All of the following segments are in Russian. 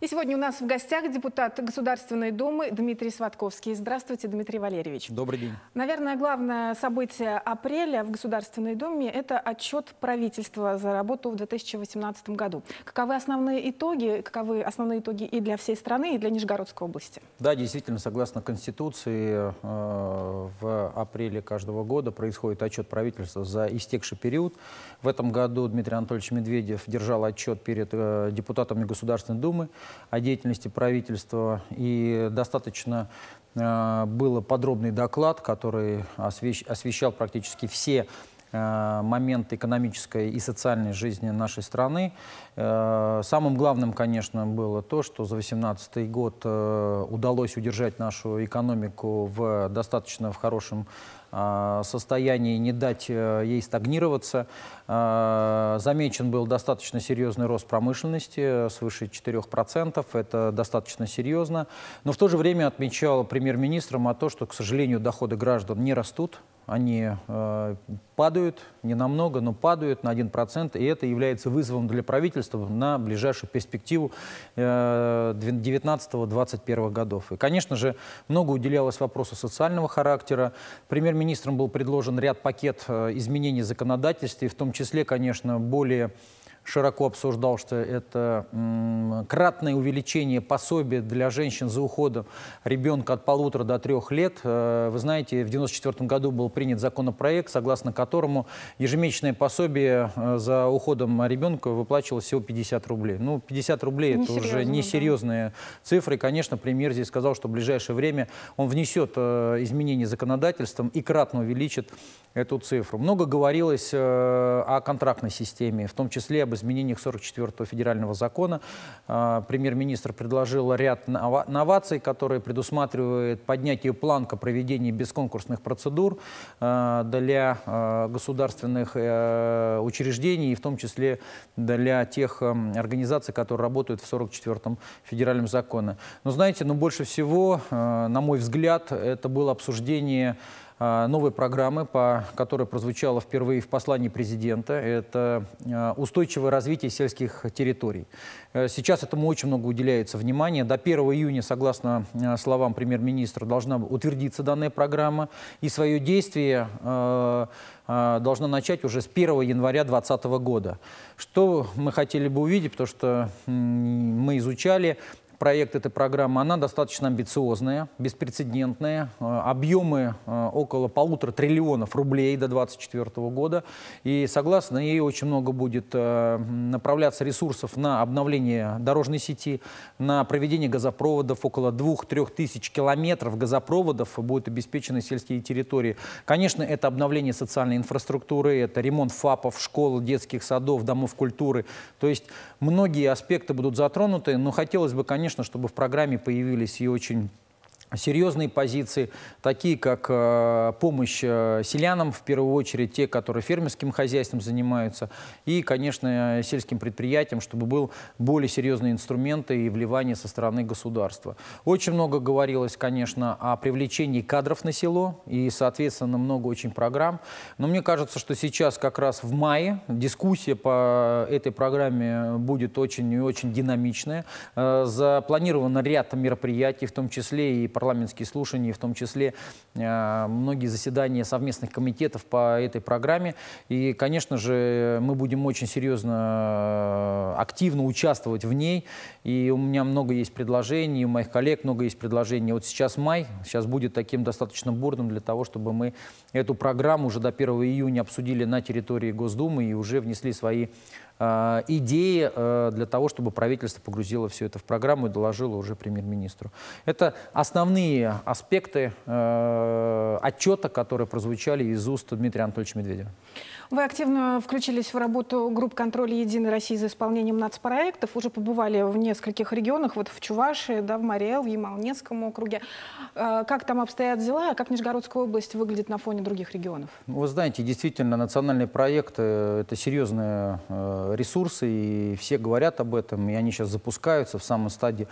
И сегодня у нас в гостях депутат Государственной Думы Дмитрий Сватковский. Здравствуйте, Дмитрий Валерьевич. Добрый день. Наверное, главное событие апреля в Государственной Думе – это отчет правительства за работу в 2018 году. Каковы основные итоги? Каковы основные итоги и для всей страны, и для Нижегородской области? Да, действительно, согласно Конституции, э, в апреле каждого года происходит отчет правительства за истекший период. В этом году Дмитрий Анатольевич Медведев держал отчет перед э, депутатами Государственной Думы о деятельности правительства, и достаточно э, был подробный доклад, который освещал практически все э, момент экономической и социальной жизни нашей страны. Э, самым главным, конечно, было то, что за 2018 год удалось удержать нашу экономику в достаточно в хорошем Э, состоянии, не дать э, ей стагнироваться. Э, замечен был достаточно серьезный рост промышленности, свыше 4%, это достаточно серьезно. Но в то же время отмечал премьер-министр о том, что, к сожалению, доходы граждан не растут, они э, падают, не намного, но падают на 1%, и это является вызовом для правительства на ближайшую перспективу э, 19-21 годов. И, конечно же, много уделялось вопросу социального характера. Премьер Министрам был предложен ряд пакет э, изменений законодательства, и в том числе, конечно, более широко обсуждал, что это кратное увеличение пособия для женщин за уходом ребенка от полутора до трех лет. Э, вы знаете, в 1994 году был принят законопроект, согласно которому ежемесячное пособие э, за уходом ребенка выплачивалось всего 50 рублей. Ну, 50 рублей это уже несерьезные да. цифры. конечно, премьер здесь сказал, что в ближайшее время он внесет э, изменения законодательством и кратно увеличит эту цифру. Много говорилось о контрактной системе, в том числе об об изменениях 44-го федерального закона. А, премьер-министр предложил ряд новаций, которые предусматривают поднятие планка проведения бесконкурсных процедур а, для а, государственных э, учреждений, и в том числе для тех эм, организаций, которые работают в 44-м федеральном законе. Но знаете, ну, больше всего, э, на мой взгляд, это было обсуждение а, новой программы, по которой прозвучало впервые в послании президента. Это а, устойчивое развитие сельских территорий. Э, сейчас этому очень много уделяется внимания. До 1 июня, согласно э, словам премьер-министра, должна утвердиться данная программа. И свое действие э, должна начать уже с 1 января 2020 года. Что мы хотели бы увидеть, потому что мы изучали проект этой программы, она достаточно амбициозная, беспрецедентная. Э, объемы э, около полутора триллионов рублей до 2024 года. И согласно ей очень много будет э, направляться ресурсов на обновление дорожной сети, на проведение газопроводов. Около двух-трех тысяч километров газопроводов будут обеспечены сельские территории. Конечно, это обновление социальной инфраструктуры, это ремонт ФАПов, школ, детских садов, домов культуры. То есть многие аспекты будут затронуты, но хотелось бы, конечно, конечно, чтобы в программе появились и очень серьезные позиции, такие как э, помощь э, селянам, в первую очередь те, которые фермерским хозяйством занимаются, и, конечно, э, сельским предприятиям, чтобы был более серьезные инструменты и вливание со стороны государства. Очень много говорилось, конечно, о привлечении кадров на село и, соответственно, много очень программ. Но мне кажется, что сейчас как раз в мае дискуссия по этой программе будет очень и очень динамичная. запланировано ряд мероприятий, в том числе и парламентские слушания, в том числе э, многие заседания совместных комитетов по этой программе. И, конечно же, мы будем очень серьезно, э, активно участвовать в ней. И у меня много есть предложений, у моих коллег много есть предложений. Вот сейчас май, сейчас будет таким достаточно бурным для того, чтобы мы эту программу уже до 1 июня обсудили на территории Госдумы и уже внесли свои э, идеи для того, чтобы правительство погрузило все это в программу и доложило уже премьер-министру. Это основные основные аспекты э, отчета, которые прозвучали из уст Дмитрия Анатольевича Медведева? Вы активно включились в работу групп контроля «Единой России» за исполнением нацпроектов. Уже побывали в нескольких регионах, вот в Чувашии, да, в Мариэл, в Ямалнецком округе. Э, как там обстоят дела, а как Нижегородская область выглядит на фоне других регионов? Ну, вы знаете, действительно, национальные проекты – это серьезные э, ресурсы, и все говорят об этом, и они сейчас запускаются в самой стадии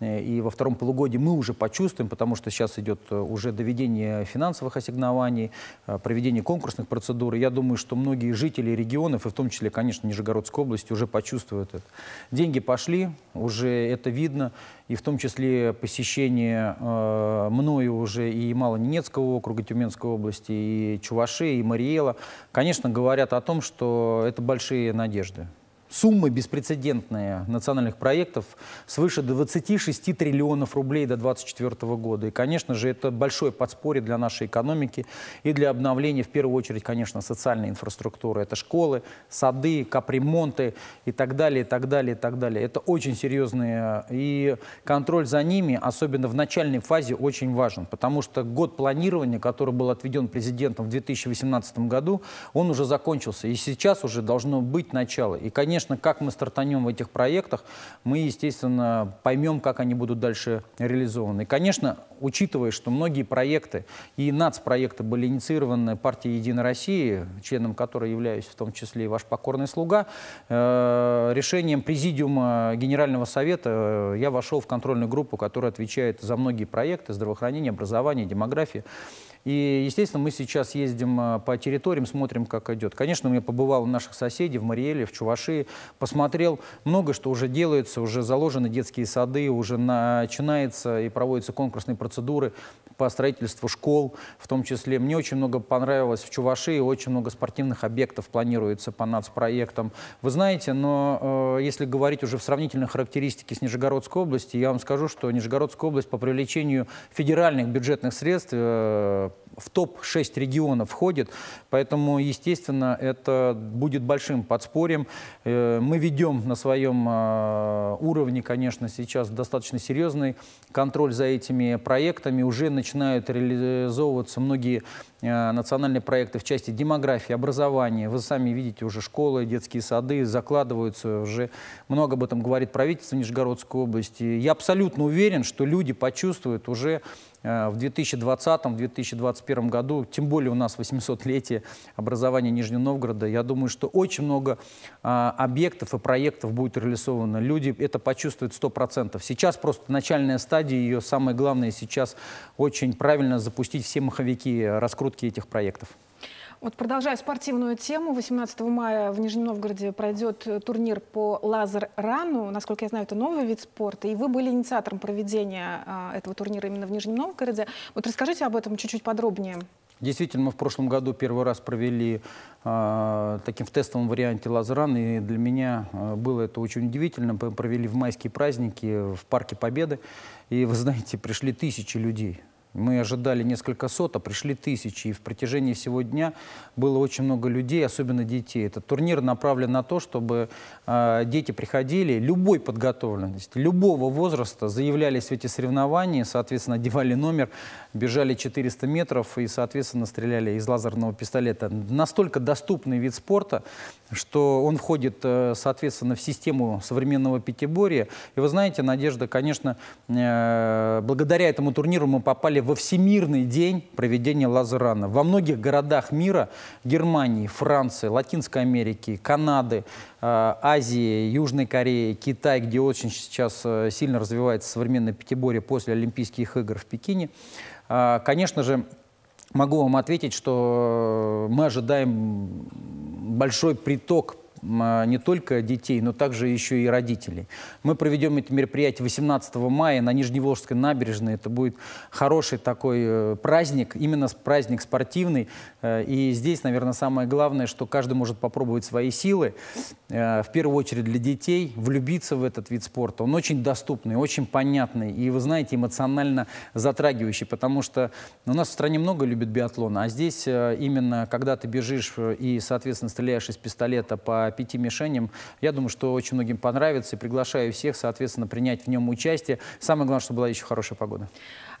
Э, и во втором полугодии мы уже почувствуем, потому что сейчас идет э, уже доведение финансовых ассигнований, э, проведение конкурсных процедур. Я думаю, что многие жители регионов, и в том числе, конечно, Нижегородской области, уже почувствуют это. Деньги пошли, уже это видно, и в том числе посещение э, мною уже и Ненецкого, округа Тюменской области, и Чуваши, и Мариела, конечно, говорят о том, что это большие надежды суммы беспрецедентные национальных проектов свыше 26 триллионов рублей до 2024 года. И, конечно же, это большое подспорье для нашей экономики и для обновления, в первую очередь, конечно, социальной инфраструктуры. Это школы, сады, капремонты и так далее, и так далее, и так далее. Это очень серьезные. И контроль за ними, особенно в начальной фазе, очень важен, потому что год планирования, который был отведен президентом в 2018 году, он уже закончился. И сейчас уже должно быть начало. И, конечно, конечно, как мы стартанем в этих проектах, мы, естественно, поймем, как они будут дальше реализованы. И, конечно, учитывая, что многие проекты и нацпроекты были инициированы партией «Единой России», членом которой являюсь в том числе и ваш покорный слуга, э, решением Президиума Генерального Совета э, я вошел в контрольную группу, которая отвечает за многие проекты здравоохранения, образования, демографии. И, естественно, мы сейчас ездим э, по территориям, смотрим, как идет. Конечно, я побывал у наших соседей в Мариэле, в Чувашии, посмотрел много, что уже делается, уже заложены детские сады, уже начинается и проводятся конкурсные процедуры по строительству школ, в том числе. Мне очень много понравилось в Чувашии, очень много спортивных объектов планируется по нацпроектам. Вы знаете, но э, если говорить уже в сравнительной характеристике с Нижегородской областью, я вам скажу, что Нижегородская область по привлечению федеральных бюджетных средств э, в топ-6 регионов входит, поэтому, естественно, это будет большим подспорьем. Э, мы ведем на своем э, уровне, конечно, сейчас достаточно серьезный контроль за этими проектами. Уже начинают реализовываться многие э, национальные проекты в части демографии, образования. Вы сами видите, уже школы, детские сады закладываются, уже много об этом говорит правительство Нижегородской области. Я абсолютно уверен, что люди почувствуют уже Э, в 2020-2021 году, тем более у нас 800-летие образования Нижнего Новгорода, я думаю, что очень много а, объектов и проектов будет реализовано. Люди это почувствуют 100%. Сейчас просто начальная стадия, ее самое главное сейчас очень правильно запустить все маховики раскрутки этих проектов. Вот продолжая спортивную тему, 18 мая в Нижнем Новгороде пройдет э, турнир по лазер-рану. Насколько я знаю, это новый вид спорта. И вы были инициатором проведения а, этого турнира именно в Нижнем Новгороде. Вот расскажите об этом чуть-чуть подробнее. Действительно, мы в прошлом году первый раз провели э, таким в тестовом варианте лазеран, и для меня э, было это очень удивительно. Мы провели в майские праздники в Парке Победы, и, вы знаете, пришли тысячи людей. Мы ожидали несколько сот, а пришли тысячи. И в протяжении всего дня было очень много людей, особенно детей. Этот турнир направлен на то, чтобы э, дети приходили любой подготовленности, любого возраста, заявлялись в эти соревнования, соответственно, одевали номер, бежали 400 метров и, соответственно, стреляли из лазерного пистолета. Настолько доступный вид спорта, что он входит, э, соответственно, в систему современного пятиборья. И вы знаете, Надежда, конечно, э, благодаря этому турниру мы попали назвали во Всемирный день проведения Лазерана. Во многих городах мира, Германии, Франции, Латинской Америки, Канады, э, Азии, Южной Кореи, Китай, где очень сейчас э, сильно развивается современное пятиборье после Олимпийских игр в Пекине, э, конечно же, Могу вам ответить, что мы ожидаем большой приток не только детей, но также еще и родителей. Мы проведем это мероприятие 18 мая на Нижневолжской набережной. Это будет хороший такой э, праздник, именно праздник спортивный. Э, и здесь, наверное, самое главное, что каждый может попробовать свои силы. Э, в первую очередь для детей влюбиться в этот вид спорта. Он очень доступный, очень понятный и, вы знаете, эмоционально затрагивающий, потому что у нас в стране много любит биатлона, а здесь именно когда ты бежишь и, соответственно, стреляешь из пистолета по пяти мишеням. Я думаю, что очень многим понравится. И приглашаю всех, соответственно, принять в нем участие. Самое главное, чтобы была еще хорошая погода.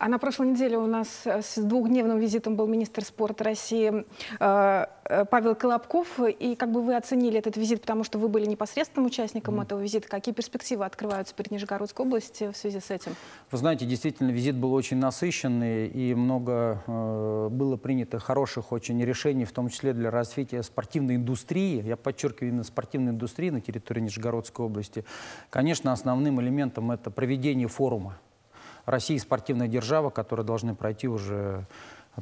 А на прошлой неделе у нас э, с двухдневным визитом был министр спорта России э, э, Павел Колобков. И как бы вы оценили этот визит, потому что вы были непосредственным участником mm. этого визита. Какие перспективы открываются перед Нижегородской областью в связи с этим? Вы знаете, действительно, визит был очень насыщенный, и много э, было принято хороших очень решений, в том числе для развития спортивной индустрии. Я подчеркиваю именно спортивной индустрии на территории Нижегородской области. Конечно, основным элементом это проведение форума России спортивная держава, которая должны пройти уже,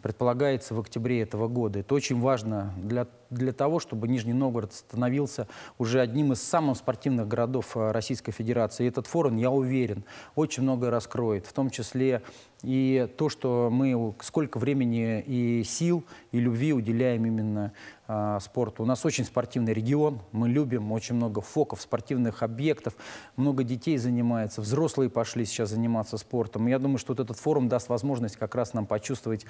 предполагается, в октябре этого года. Это очень важно для для того, чтобы Нижний Новгород становился уже одним из самых спортивных городов э, Российской Федерации. И этот форум, я уверен, очень многое раскроет, в том числе и то, что мы сколько времени и сил, и любви уделяем именно э, спорту. У нас очень спортивный регион, мы любим очень много фоков, спортивных объектов, много детей занимается, взрослые пошли сейчас заниматься спортом. И я думаю, что вот этот форум даст возможность как раз нам почувствовать,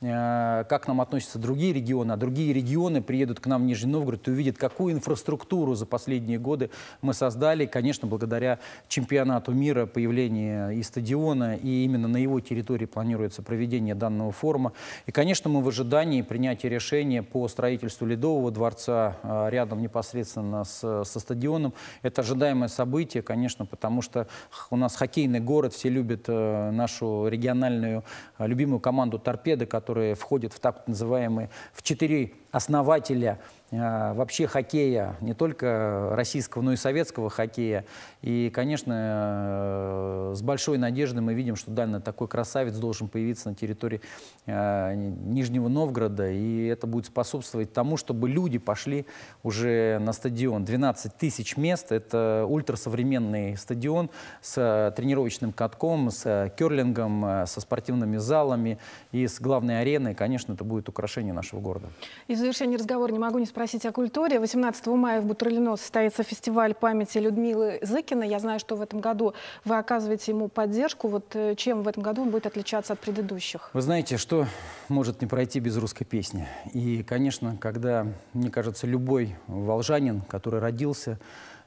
э, как нам относятся другие регионы, а другие регионы при приедут к нам в Нижний Новгород и увидят, какую инфраструктуру за последние годы мы создали. Конечно, благодаря чемпионату мира, появлению и стадиона, и именно на его территории планируется проведение данного форума. И, конечно, мы в ожидании принятия решения по строительству Ледового дворца а, рядом непосредственно с, со стадионом. Это ожидаемое событие, конечно, потому что у нас хоккейный город, все любят э, нашу региональную э, любимую команду «Торпеды», которая входит в так называемые в четыре основателя compartilhar. А, вообще хоккея, не только российского, но и советского хоккея. И, конечно, э, с большой надеждой мы видим, что Дально такой красавец должен появиться на территории а, Нижнего Новгорода. И это будет способствовать тому, чтобы люди пошли уже на стадион. 12 тысяч мест – это ультрасовременный стадион с э, тренировочным катком, с э, керлингом, со спортивными залами и с главной ареной. Конечно, это будет украшение нашего города. И в завершении разговора не могу не спросить, спросить о культуре. 18 мая в Бутурлино состоится фестиваль памяти Людмилы Зыкина. Я знаю, что в этом году вы оказываете ему поддержку. Вот э, чем в этом году он будет отличаться от предыдущих? Вы знаете, что может не пройти без русской песни? И, конечно, когда, мне кажется, любой волжанин, который родился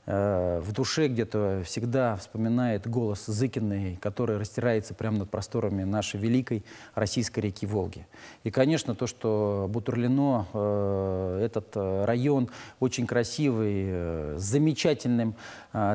Э, в душе где-то всегда вспоминает голос Зыкиной, который растирается прямо над просторами нашей великой российской реки Волги. И, конечно, то, что Бутурлино, э, этот э, район очень красивый, с замечательным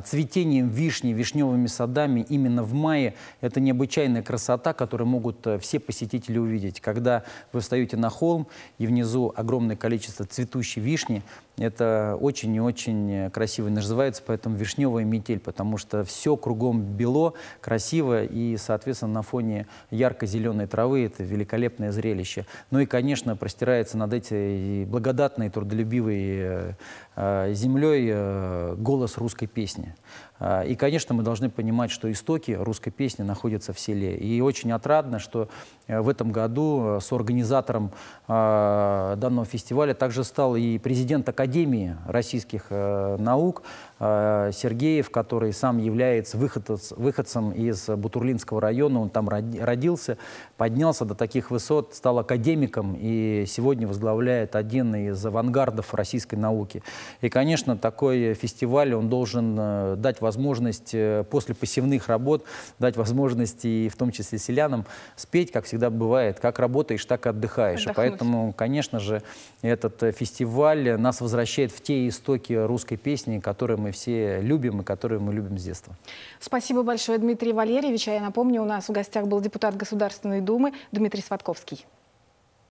цветением вишни, вишневыми садами именно в мае, это необычайная красота, которую могут все посетители увидеть. Когда вы встаете на холм, и внизу огромное количество цветущей вишни, это очень и очень красиво. Называется называется поэтому «Вишневая метель», потому что все кругом бело, красиво, и, соответственно, на фоне ярко-зеленой травы это великолепное зрелище. Ну и, конечно, простирается над этой благодатной, трудолюбивой э, э, землей э, голос русской песни. И, конечно, мы должны понимать, что истоки русской песни находятся в селе. И очень отрадно, что в этом году с организатором данного фестиваля также стал и президент Академии российских наук Э, Сергеев, который сам является выходцем из Бутурлинского района, он там родился, поднялся до таких высот, стал академиком и сегодня возглавляет один из авангардов российской науки. И, конечно, такой фестиваль, он должен э, дать возможность э, после посевных работ, дать возможность и в том числе селянам спеть, как всегда бывает, как работаешь, так и отдыхаешь. Отдохнуть. поэтому, конечно же, этот фестиваль нас возвращает в те истоки русской песни, которые мы все любим и которые мы любим с детства. Спасибо большое, Дмитрий Валерьевич. А я напомню, у нас в гостях был депутат Государственной Думы Дмитрий Сватковский.